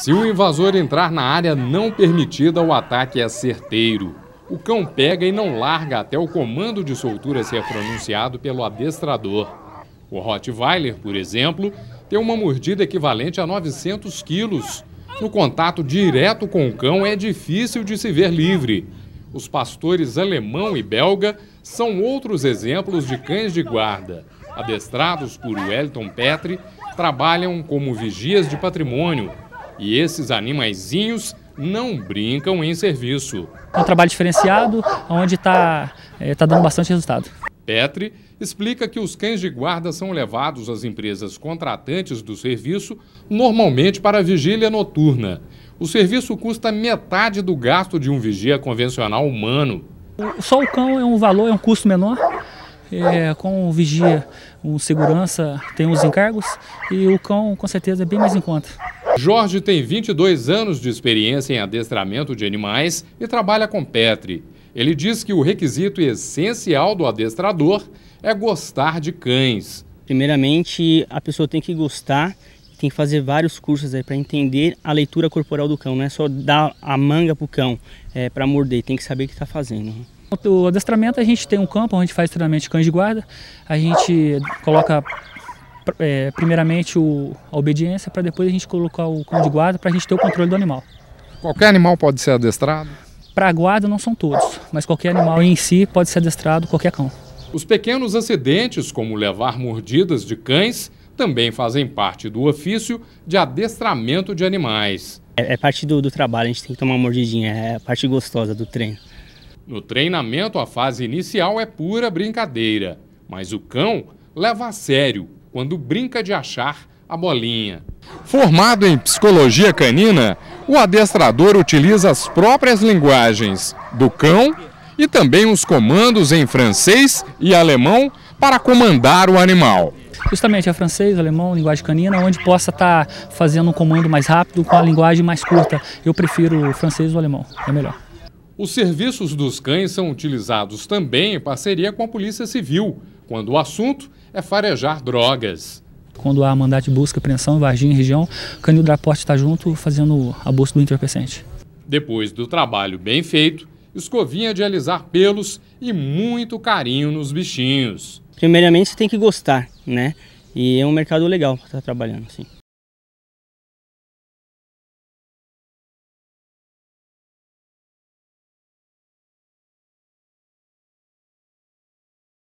Se o invasor entrar na área não permitida, o ataque é certeiro. O cão pega e não larga até o comando de soltura ser pronunciado pelo adestrador. O Rottweiler, por exemplo, tem uma mordida equivalente a 900 quilos. No contato direto com o cão é difícil de se ver livre. Os pastores alemão e belga são outros exemplos de cães de guarda. Adestrados por Wellington Petri, trabalham como vigias de patrimônio e esses animaizinhos não brincam em serviço. É um trabalho diferenciado, onde está é, tá dando bastante resultado. Petri explica que os cães de guarda são levados às empresas contratantes do serviço, normalmente para vigília noturna. O serviço custa metade do gasto de um vigia convencional humano. Só o cão é um valor, é um custo menor. É, com o vigia, o segurança tem os encargos e o cão com certeza é bem mais em conta. Jorge tem 22 anos de experiência em adestramento de animais e trabalha com Petri. Ele diz que o requisito essencial do adestrador é gostar de cães. Primeiramente, a pessoa tem que gostar, tem que fazer vários cursos para entender a leitura corporal do cão. Não é só dar a manga para o cão é, para morder, tem que saber o que está fazendo. O adestramento, a gente tem um campo onde faz treinamento de cães de guarda, a gente coloca é, primeiramente o, a obediência, para depois a gente colocar o cão de guarda para a gente ter o controle do animal. Qualquer animal pode ser adestrado? Para a guarda não são todos, mas qualquer animal em si pode ser adestrado, qualquer cão. Os pequenos acidentes, como levar mordidas de cães, também fazem parte do ofício de adestramento de animais. É, é parte do, do trabalho, a gente tem que tomar uma mordidinha, é a parte gostosa do treino. No treinamento, a fase inicial é pura brincadeira, mas o cão leva a sério quando brinca de achar a bolinha. Formado em psicologia canina, o adestrador utiliza as próprias linguagens do cão e também os comandos em francês e alemão para comandar o animal. Justamente é francês, alemão, linguagem canina, onde possa estar tá fazendo um comando mais rápido com a linguagem mais curta. Eu prefiro o francês ou o alemão, é melhor. Os serviços dos cães são utilizados também em parceria com a Polícia Civil, quando o assunto é farejar drogas. Quando há mandato de busca, apreensão, em varginha, região, o canil da está junto fazendo a busca do entorpecente. Depois do trabalho bem feito, escovinha é de alisar pelos e muito carinho nos bichinhos. Primeiramente, você tem que gostar, né? E é um mercado legal para estar trabalhando, assim.